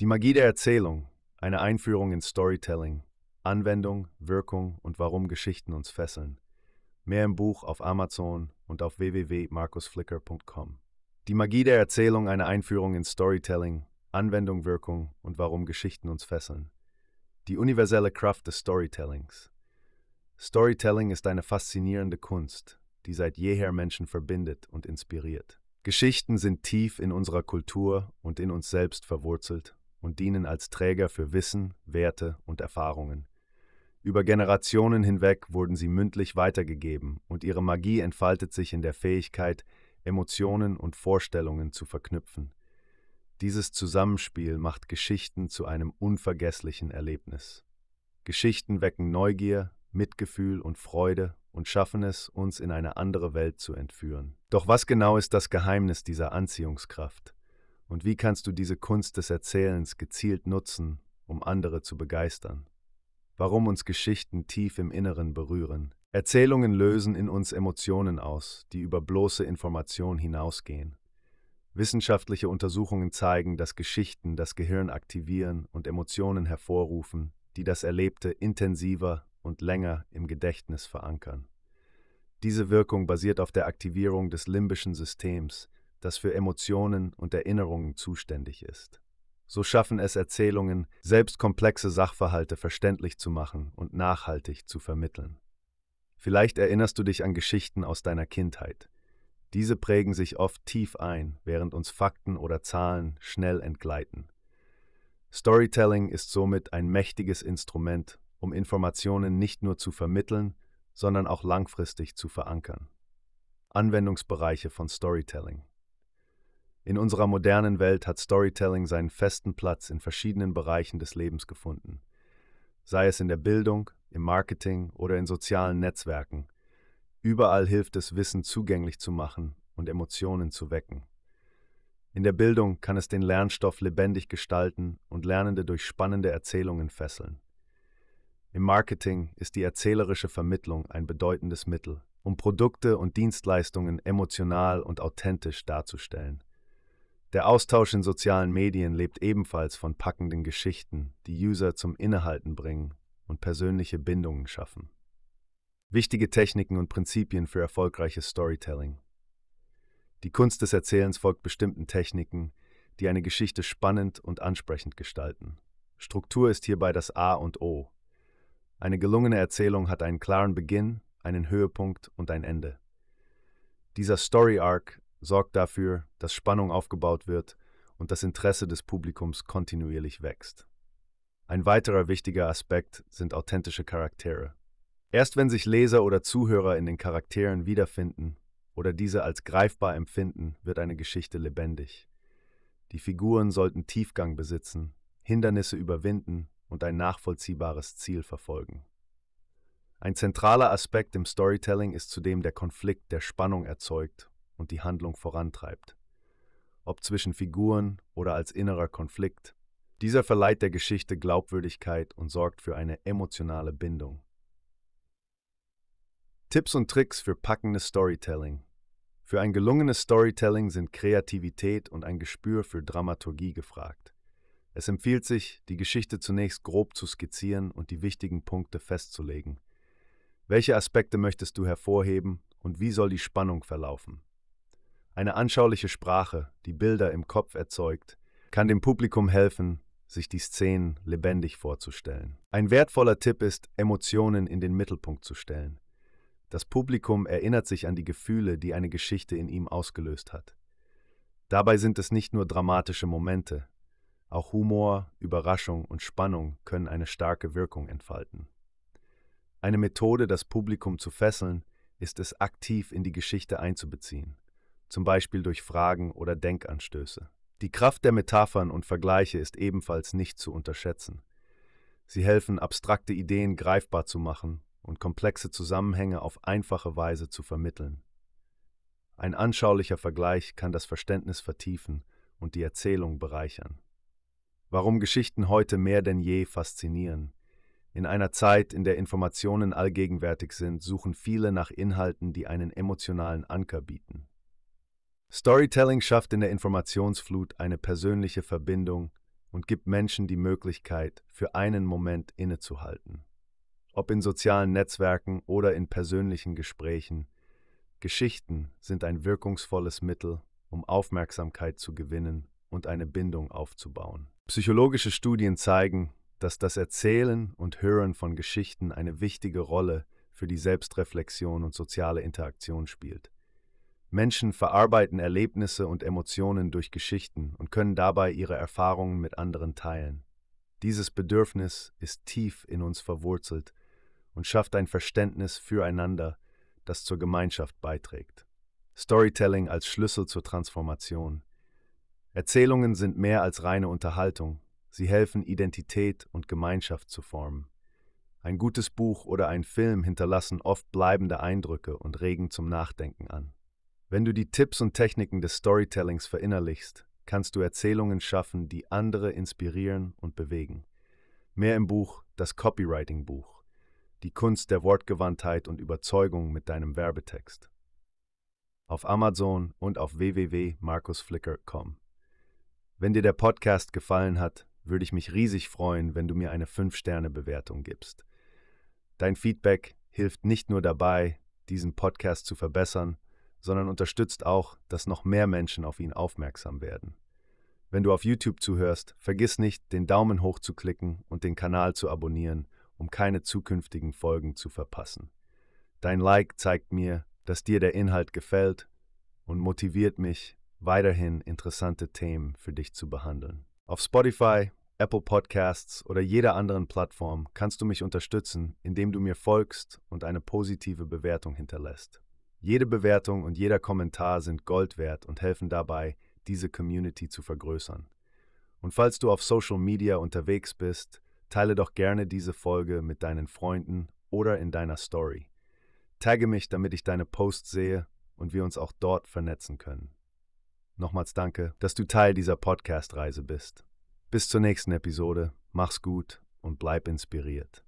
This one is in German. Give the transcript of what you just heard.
Die Magie der Erzählung, eine Einführung in Storytelling, Anwendung, Wirkung und warum Geschichten uns fesseln. Mehr im Buch auf Amazon und auf www.markusflicker.com. Die Magie der Erzählung, eine Einführung in Storytelling, Anwendung, Wirkung und warum Geschichten uns fesseln. Die universelle Kraft des Storytellings. Storytelling ist eine faszinierende Kunst, die seit jeher Menschen verbindet und inspiriert. Geschichten sind tief in unserer Kultur und in uns selbst verwurzelt und dienen als Träger für Wissen, Werte und Erfahrungen. Über Generationen hinweg wurden sie mündlich weitergegeben und ihre Magie entfaltet sich in der Fähigkeit, Emotionen und Vorstellungen zu verknüpfen. Dieses Zusammenspiel macht Geschichten zu einem unvergesslichen Erlebnis. Geschichten wecken Neugier, Mitgefühl und Freude und schaffen es, uns in eine andere Welt zu entführen. Doch was genau ist das Geheimnis dieser Anziehungskraft? Und wie kannst du diese Kunst des Erzählens gezielt nutzen, um andere zu begeistern? Warum uns Geschichten tief im Inneren berühren? Erzählungen lösen in uns Emotionen aus, die über bloße Information hinausgehen. Wissenschaftliche Untersuchungen zeigen, dass Geschichten das Gehirn aktivieren und Emotionen hervorrufen, die das Erlebte intensiver und länger im Gedächtnis verankern. Diese Wirkung basiert auf der Aktivierung des limbischen Systems, das für Emotionen und Erinnerungen zuständig ist. So schaffen es Erzählungen, selbst komplexe Sachverhalte verständlich zu machen und nachhaltig zu vermitteln. Vielleicht erinnerst du dich an Geschichten aus deiner Kindheit. Diese prägen sich oft tief ein, während uns Fakten oder Zahlen schnell entgleiten. Storytelling ist somit ein mächtiges Instrument, um Informationen nicht nur zu vermitteln, sondern auch langfristig zu verankern. Anwendungsbereiche von Storytelling in unserer modernen Welt hat Storytelling seinen festen Platz in verschiedenen Bereichen des Lebens gefunden, sei es in der Bildung, im Marketing oder in sozialen Netzwerken. Überall hilft es, Wissen zugänglich zu machen und Emotionen zu wecken. In der Bildung kann es den Lernstoff lebendig gestalten und Lernende durch spannende Erzählungen fesseln. Im Marketing ist die erzählerische Vermittlung ein bedeutendes Mittel, um Produkte und Dienstleistungen emotional und authentisch darzustellen. Der Austausch in sozialen Medien lebt ebenfalls von packenden Geschichten, die User zum Innehalten bringen und persönliche Bindungen schaffen. Wichtige Techniken und Prinzipien für erfolgreiches Storytelling. Die Kunst des Erzählens folgt bestimmten Techniken, die eine Geschichte spannend und ansprechend gestalten. Struktur ist hierbei das A und O. Eine gelungene Erzählung hat einen klaren Beginn, einen Höhepunkt und ein Ende. Dieser Story Arc sorgt dafür, dass Spannung aufgebaut wird und das Interesse des Publikums kontinuierlich wächst. Ein weiterer wichtiger Aspekt sind authentische Charaktere. Erst wenn sich Leser oder Zuhörer in den Charakteren wiederfinden oder diese als greifbar empfinden, wird eine Geschichte lebendig. Die Figuren sollten Tiefgang besitzen, Hindernisse überwinden und ein nachvollziehbares Ziel verfolgen. Ein zentraler Aspekt im Storytelling ist zudem der Konflikt, der Spannung erzeugt und die Handlung vorantreibt. Ob zwischen Figuren oder als innerer Konflikt, dieser verleiht der Geschichte Glaubwürdigkeit und sorgt für eine emotionale Bindung. Tipps und Tricks für packendes Storytelling. Für ein gelungenes Storytelling sind Kreativität und ein Gespür für Dramaturgie gefragt. Es empfiehlt sich, die Geschichte zunächst grob zu skizzieren und die wichtigen Punkte festzulegen. Welche Aspekte möchtest du hervorheben und wie soll die Spannung verlaufen? Eine anschauliche Sprache, die Bilder im Kopf erzeugt, kann dem Publikum helfen, sich die Szenen lebendig vorzustellen. Ein wertvoller Tipp ist, Emotionen in den Mittelpunkt zu stellen. Das Publikum erinnert sich an die Gefühle, die eine Geschichte in ihm ausgelöst hat. Dabei sind es nicht nur dramatische Momente, auch Humor, Überraschung und Spannung können eine starke Wirkung entfalten. Eine Methode, das Publikum zu fesseln, ist es aktiv in die Geschichte einzubeziehen zum Beispiel durch Fragen oder Denkanstöße. Die Kraft der Metaphern und Vergleiche ist ebenfalls nicht zu unterschätzen. Sie helfen, abstrakte Ideen greifbar zu machen und komplexe Zusammenhänge auf einfache Weise zu vermitteln. Ein anschaulicher Vergleich kann das Verständnis vertiefen und die Erzählung bereichern. Warum Geschichten heute mehr denn je faszinieren. In einer Zeit, in der Informationen allgegenwärtig sind, suchen viele nach Inhalten, die einen emotionalen Anker bieten. Storytelling schafft in der Informationsflut eine persönliche Verbindung und gibt Menschen die Möglichkeit, für einen Moment innezuhalten. Ob in sozialen Netzwerken oder in persönlichen Gesprächen, Geschichten sind ein wirkungsvolles Mittel, um Aufmerksamkeit zu gewinnen und eine Bindung aufzubauen. Psychologische Studien zeigen, dass das Erzählen und Hören von Geschichten eine wichtige Rolle für die Selbstreflexion und soziale Interaktion spielt. Menschen verarbeiten Erlebnisse und Emotionen durch Geschichten und können dabei ihre Erfahrungen mit anderen teilen. Dieses Bedürfnis ist tief in uns verwurzelt und schafft ein Verständnis füreinander, das zur Gemeinschaft beiträgt. Storytelling als Schlüssel zur Transformation. Erzählungen sind mehr als reine Unterhaltung, sie helfen Identität und Gemeinschaft zu formen. Ein gutes Buch oder ein Film hinterlassen oft bleibende Eindrücke und regen zum Nachdenken an. Wenn du die Tipps und Techniken des Storytellings verinnerlichst, kannst du Erzählungen schaffen, die andere inspirieren und bewegen. Mehr im Buch Das Copywriting-Buch, die Kunst der Wortgewandtheit und Überzeugung mit deinem Werbetext. Auf Amazon und auf www.markusflicker.com. Wenn dir der Podcast gefallen hat, würde ich mich riesig freuen, wenn du mir eine 5-Sterne-Bewertung gibst. Dein Feedback hilft nicht nur dabei, diesen Podcast zu verbessern, sondern unterstützt auch, dass noch mehr Menschen auf ihn aufmerksam werden. Wenn du auf YouTube zuhörst, vergiss nicht, den Daumen hoch zu klicken und den Kanal zu abonnieren, um keine zukünftigen Folgen zu verpassen. Dein Like zeigt mir, dass dir der Inhalt gefällt und motiviert mich, weiterhin interessante Themen für dich zu behandeln. Auf Spotify, Apple Podcasts oder jeder anderen Plattform kannst du mich unterstützen, indem du mir folgst und eine positive Bewertung hinterlässt. Jede Bewertung und jeder Kommentar sind Gold wert und helfen dabei, diese Community zu vergrößern. Und falls du auf Social Media unterwegs bist, teile doch gerne diese Folge mit deinen Freunden oder in deiner Story. Tagge mich, damit ich deine Posts sehe und wir uns auch dort vernetzen können. Nochmals danke, dass du Teil dieser Podcast-Reise bist. Bis zur nächsten Episode, mach's gut und bleib inspiriert.